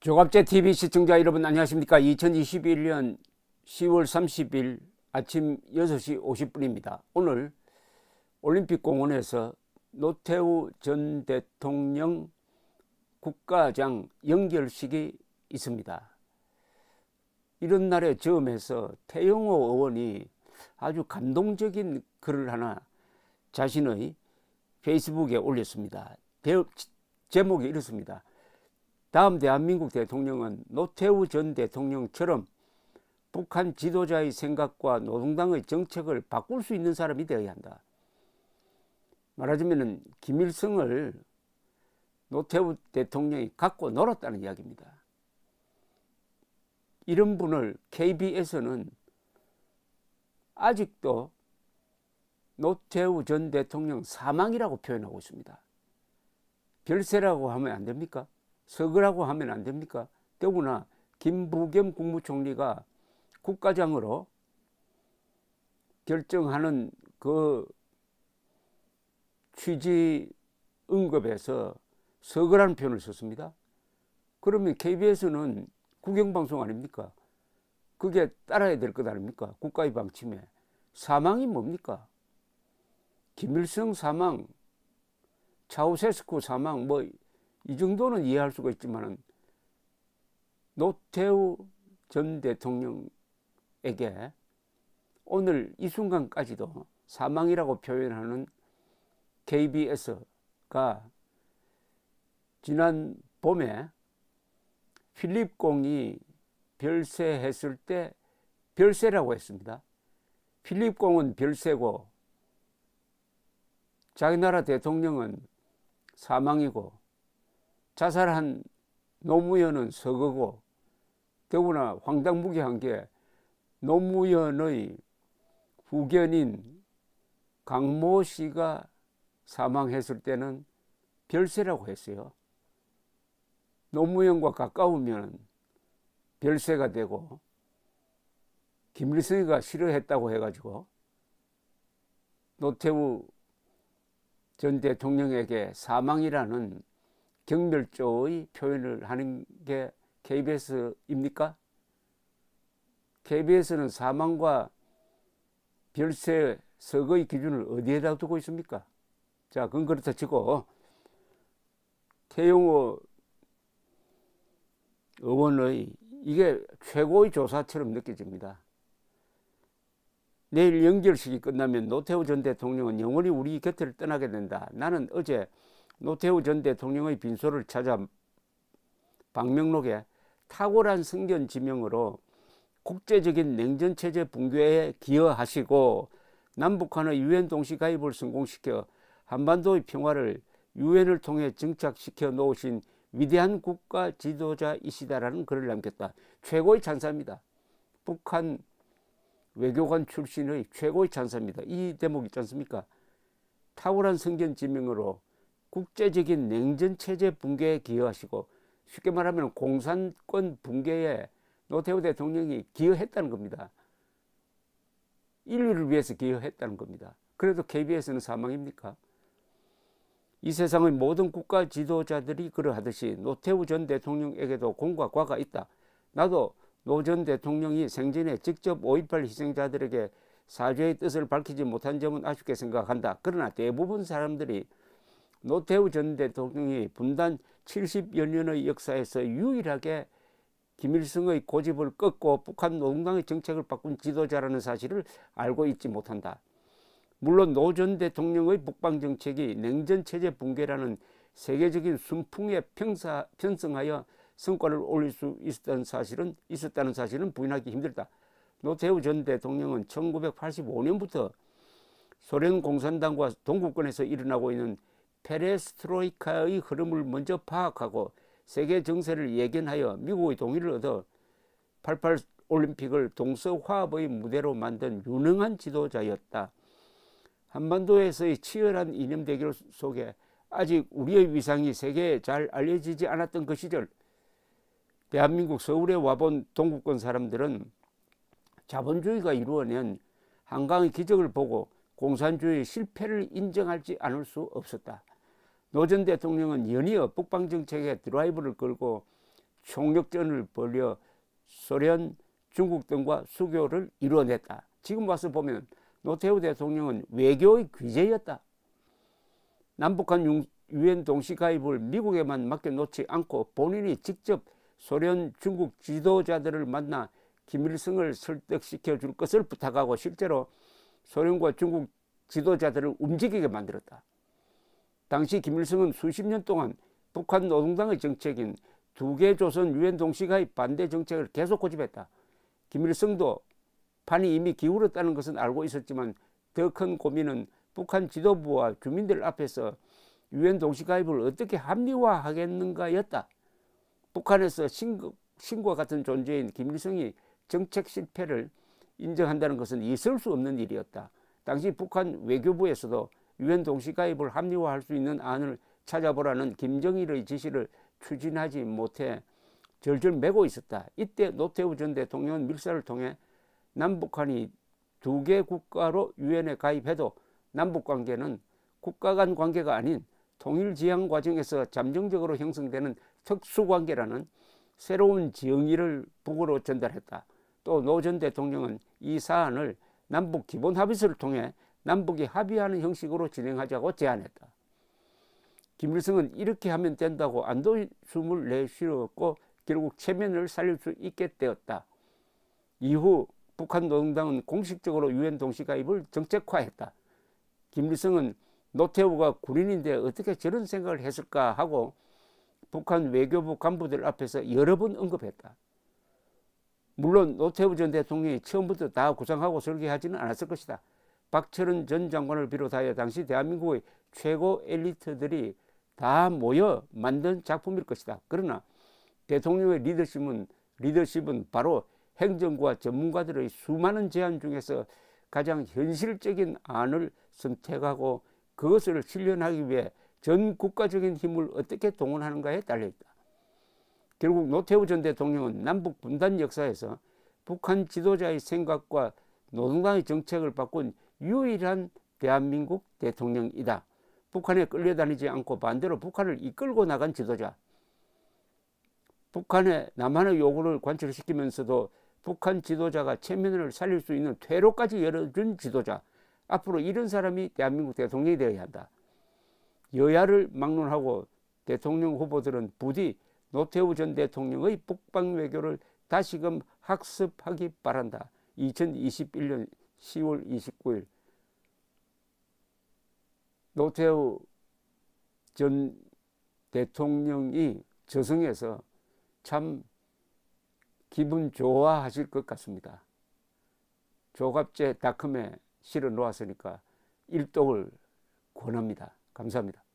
조갑제 TV 시청자 여러분 안녕하십니까? 2021년 10월 30일 아침 6시 50분입니다. 오늘 올림픽공원에서 노태우 전 대통령 국가장 연결식이 있습니다. 이런 날에 저음해서 태영호 의원이 아주 감동적인 글을 하나 자신의 페이스북에 올렸습니다. 제목이 이렇습니다. 다음 대한민국 대통령은 노태우 전 대통령처럼 북한 지도자의 생각과 노동당의 정책을 바꿀 수 있는 사람이 되어야 한다. 말하자면 김일성을 노태우 대통령이 갖고 놀았다는 이야기입니다. 이런 분을 KB에서는 아직도 노태우 전 대통령 사망이라고 표현하고 있습니다. 별세라고 하면 안 됩니까? 서거라고 하면 안 됩니까? 더구나 김부겸 국무총리가 국가장으로 결정하는 그 취지 응급에서 서거라는 표현을 썼습니다. 그러면 KBS는 국영방송 아닙니까? 그게 따라야 될 것 아닙니까? 국가의 방침에. 사망이 뭡니까? 김일성 사망, 차우세스쿠 사망, 뭐이 정도는 이해할 수가 있지만은 노태우 전 대통령에게 오늘 이 순간까지도 사망이라고 표현하는 KBS가 지난 봄에 필립공이 별세했을 때 별세라고 했습니다. 필립공은 별세고 자기 나라 대통령은 사망이고 자살한 노무현은 서거고 더구나 황당무계한 게 노무현의 후견인 강모 씨가 사망했을 때는 별세라고 했어요. 노무현과 가까우면 별세가 되고 김일성이가 싫어했다고 해가지고 노태우 전 대통령에게 사망이라는 경멸조의 표현을 하는 게 KBS입니까? KBS는 사망과 별세 석의 기준을 어디에다 두고 있습니까? 자, 그건 그렇다 치고, 태용호 의원의 이게 최고의 조사처럼 느껴집니다. 내일 연결식이 끝나면 노태우 전 대통령은 영원히 우리 곁을 떠나게 된다. 나는 어제 노태우 전 대통령의 빈소를 찾아 박명록에 탁월한 승견 지명으로 국제적인 냉전 체제 붕괴에 기여하시고 남북한의 유엔 동시 가입을 성공시켜 한반도의 평화를 유엔을 통해 정착시켜 놓으신 위대한 국가 지도자이시다라는 글을 남겼다. 최고의 찬사입니다. 북한 외교관 출신의 최고의 찬사입니다. 이 대목 있지 않습니까? 탁월한 성견 지명으로 국제적인 냉전 체제 붕괴에 기여하시고 쉽게 말하면 공산권 붕괴에 노태우 대통령이 기여했다는 겁니다. 인류를 위해서 기여했다는 겁니다. 그래도 KBS는 사망입니까? 이 세상의 모든 국가 지도자들이 그러하듯이 노태우 전 대통령에게도 공과 과가 있다. 나도 노 전 대통령이 생전에 직접 5.18 희생자들에게 사죄의 뜻을 밝히지 못한 점은 아쉽게 생각한다. 그러나 대부분 사람들이 노태우 전 대통령이 분단 70여 년의 역사에서 유일하게 김일성의 고집을 꺾고 북한 노동당의 정책을 바꾼 지도자라는 사실을 알고 있지 못한다. 물론 노 전 대통령의 북방 정책이 냉전 체제 붕괴라는 세계적인 순풍에 평사, 편성하여 성과를 올릴 수있었다 사실은 있었다는 사실은 부인하기 힘들다. 노태우 전 대통령은 1985년부터 소련 공산당과 동구권에서 일어나고 있는 페레스트로이카의 흐름을 먼저 파악하고 세계 정세를 예견하여 미국의 동의를 얻어 88 올림픽을 동서화합의 무대로 만든 유능한 지도자였다. 한반도에서의 치열한 이념 대결 속에 아직 우리의 위상이 세계에 잘 알려지지 않았던 그 시절 대한민국 서울에 와본 동국권 사람들은 자본주의가 이루어낸 한강의 기적을 보고 공산주의의 실패를 인정하지 않을 수 없었다. 노전 대통령은 연이어 북방 정책에 드라이브를 걸고 총력전을 벌여 소련, 중국 등과 수교를 이뤄냈다. 지금 와서 보면 노태우 대통령은 외교의 귀재였다. 남북한 유엔 동시 가입을 미국에만 맡겨놓지 않고 본인이 직접 소련, 중국 지도자들을 만나 김일성을 설득시켜 줄 것을 부탁하고 실제로 소련과 중국 지도자들을 움직이게 만들었다. 당시 김일성은 수십 년 동안 북한 노동당의 정책인 두 개 조선 유엔 동시가입 반대 정책을 계속 고집했다. 김일성도 판이 이미 기울었다는 것은 알고 있었지만 더 큰 고민은 북한 지도부와 주민들 앞에서 유엔 동시가입을 어떻게 합리화하겠는가였다. 북한에서 신과 같은 존재인 김일성이 정책 실패를 인정한다는 것은 있을 수 없는 일이었다. 당시 북한 외교부에서도 유엔 동시 가입을 합리화할 수 있는 안을 찾아보라는 김정일의 지시를 추진하지 못해 절절매고 있었다. 이때 노태우 전 대통령은 밀사를 통해 남북한이 두 개 국가로 유엔에 가입해도 남북 관계는 국가 간 관계가 아닌 통일 지향 과정에서 잠정적으로 형성되는 특수 관계라는 새로운 정의를 북으로 전달했다. 또 노 전 대통령은 이 사안을 남북 기본 합의서를 통해 남북이 합의하는 형식으로 진행하자고 제안했다. 김일성은 이렇게 하면 된다고 안도 숨을 내쉬었고 결국 체면을 살릴 수 있게 되었다. 이후 북한 노동당은 공식적으로 유엔 동시가입을 정책화했다. 김일성은 노태우가 군인인데 어떻게 저런 생각을 했을까 하고 북한 외교부 간부들 앞에서 여러 번 언급했다. 물론 노태우 전 대통령이 처음부터 다 구상하고 설계하지는 않았을 것이다. 박철은 전 장관을 비롯하여 당시 대한민국의 최고 엘리트들이 다 모여 만든 작품일 것이다. 그러나 대통령의 리더십은 리더십은 바로 행정과 전문가들의 수많은 제안 중에서 가장 현실적인 안을 선택하고 그것을 실현하기 위해 전 국가적인 힘을 어떻게 동원하는가에 달려 있다. 결국 노태우 전 대통령은 남북 분단 역사에서 북한 지도자의 생각과 노동당의 정책을 바꾼 유일한 대한민국 대통령이다. 북한에 끌려다니지 않고 반대로 북한을 이끌고 나간 지도자. 북한의 남한의 요구를 관철시키면서도 북한 지도자가 체면을 살릴 수 있는 퇴로까지 열어준 지도자. 앞으로 이런 사람이 대한민국 대통령이 되어야 한다. 여야를 막론하고 대통령 후보들은 부디 노태우 전 대통령의 북방 외교를 다시금 학습하기 바란다. 2021년 10월 29일 노태우 전 대통령이 저승에서 참 기분 좋아하실 것 같습니다. 조갑제 닷컴에 실어 놓았으니까 일독을 권합니다. 감사합니다.